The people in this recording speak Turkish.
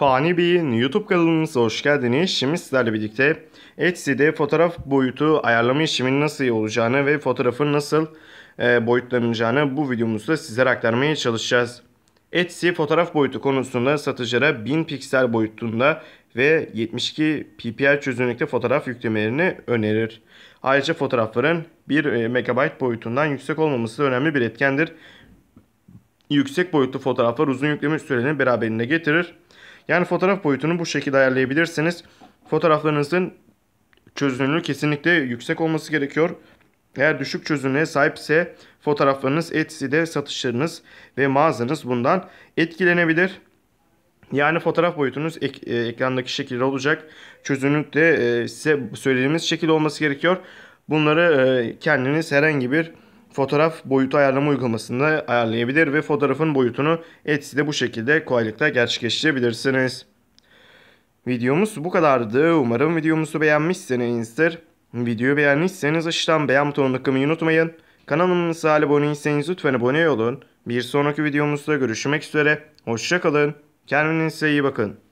Fani Bey'in YouTube kanalımıza hoş geldiniz. Şimdi sizlerle birlikte Etsy'de fotoğraf boyutu ayarlama işleminin nasıl olacağını ve fotoğrafın nasıl e, boyutlanacağını bu videomuzda sizlere aktarmaya çalışacağız. Etsy fotoğraf boyutu konusunda satıcılara 1000 piksel boyutunda ve 72 ppi çözünürlükte fotoğraf yüklemelerini önerir. Ayrıca fotoğrafların 1 e, MB boyutundan yüksek olmaması önemli bir etkendir. Yüksek boyutlu fotoğraflar uzun yükleme sürelerini beraberinde getirir. Yani fotoğraf boyutunu bu şekilde ayarlayabilirsiniz. Fotoğraflarınızın çözünürlüğü kesinlikle yüksek olması gerekiyor. Eğer düşük çözünürlüğe sahipse fotoğraflarınız Etsy'de satışlarınız ve mağazanız bundan etkilenebilir. Yani fotoğraf boyutunuz ek, e, ekrandaki şekilde olacak. Çözünürlük de e, size söylediğimiz şekilde olması gerekiyor. Bunları e, kendiniz herhangi bir fotoğraf boyutu ayarlama uygulamasında ayarlayabilir ve fotoğrafın boyutunu Etsy'de bu şekilde kolaylıkla gerçekleştirebilirsiniz. Videomuz bu kadardı. Umarım videomuzu beğenmişsinizdir. Videoyu beğenmişseniz aşağıdan beğen butonunu tıklamayı unutmayın. Kanalımıza abone değilseniz lütfen abone olun. Bir sonraki videomuzda görüşmek üzere. Hoşçakalın. Kendinize iyi bakın.